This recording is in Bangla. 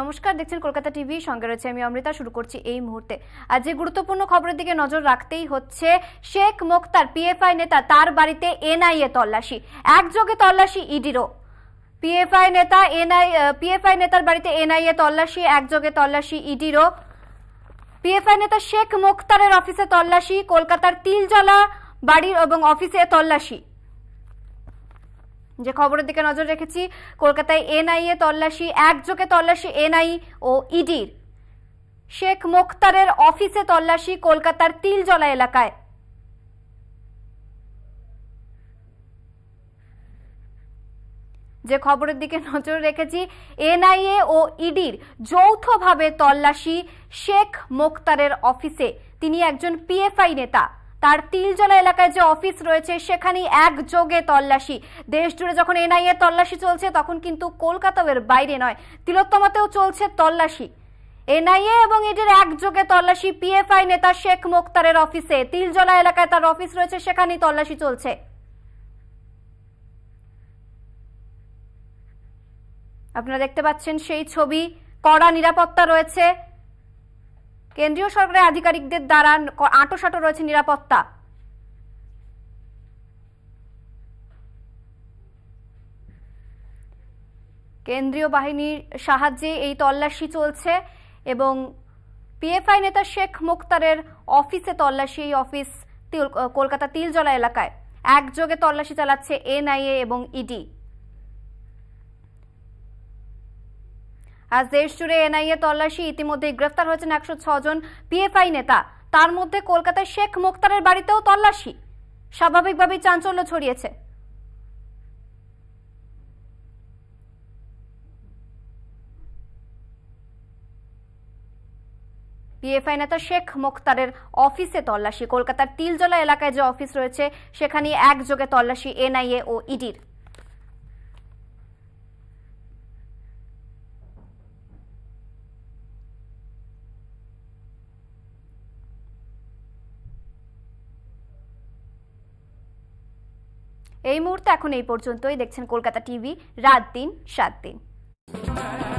নমস্কার দেখছেন কলকাতা টিভি সঙ্গে রয়েছে আমি অমৃতা শুরু করছি এই মুহূর্তে আজ যে গুরুত্বপূর্ণ খবরের দিকে নজর রাখতেই হচ্ছে শেখ মোক্তার পিএফআই নেতা তার বাড়িতে এনআইএ তল্লাশি একযোগে তল্লাশি ইডিরও পিএফআই নেতা এনআই পিএফআই নেতার বাড়িতে এনআইএ তল্লাশি একযোগে তল্লাশি ইডিরও পিএফআই নেতা শেখ মোক্তারের অফিসে তল্লাশি কলকাতার তিলজলা বাড়ির এবং অফিসে তল্লাশি যে খবরের দিকে নজর রেখেছি কলকাতায় এনআইএ তল্লাশি একযোগে তল্লাশি এনআই ও ইডির শেখ মোখতারের অফিসে তল্লাশি কলকাতার তিলজলা এলাকায় যে খবরের দিকে নজর রেখেছি এনআইএ ও ইডির যৌথভাবে তল্লাশি শেখ মোখতারের অফিসে তিনি একজন পিএফআই নেতা তার তিলজলা এলাকায় যে অফিস রয়েছে সেখানেই একযোগে তল্লাশি দেশ জুড়ে যখন এনআইএ তল্লাশি চলছে তখন কিন্তু কলকাতার বাইরে নয় তিলোত্তমাতেও চলছে তল্লাশি এনআইএ এবং এটির একযোগে তল্লাশি পিএফআই নেতা শেখ মোক্তারের অফিসে তিলজলা এলাকায় তার অফিস রয়েছে সেখানেই তল্লাশি চলছে আপনারা দেখতে পাচ্ছেন সেই ছবি কড়া নিরাপত্তা রয়েছে কেন্দ্রীয় সরকারের আধিকারিকদের দ্বারা আঁটোসাঁটো রয়েছে নিরাপত্তা কেন্দ্রীয় বাহিনীর সাহায্যে এই তল্লাশি চলছে এবং পিএফআই নেতা শেখ মুক্তারের অফিসে তল্লাশি এই অফিস কলকাতা তিলজলা এলাকায় একযোগে তল্লাশি চালাচ্ছে এনআইএ এবং ইডি আজ দেশ জুড়ে এনআইএ তল্লাশি ইতিমধ্যে গ্রেফতার হয়েছেন একশো ছজন পিএফআই নেতা তার মধ্যে কলকাতায় শেখ মুক্তারের বাড়িতেও তল্লাশি স্বাভাবিকভাবেই চাঞ্চল্য ছড়িয়েছে পিএফআই নেতা শেখ মোখতারের অফিসে তল্লাশি কলকাতার তিলজলা এলাকায় যে অফিস রয়েছে সেখানে একযোগে তল্লাশি এনআইএ ও ইডির এই মুহূর্তে এখন এই পর্যন্তই দেখছেন কলকাতা টিভি রাত দিন সাত দিন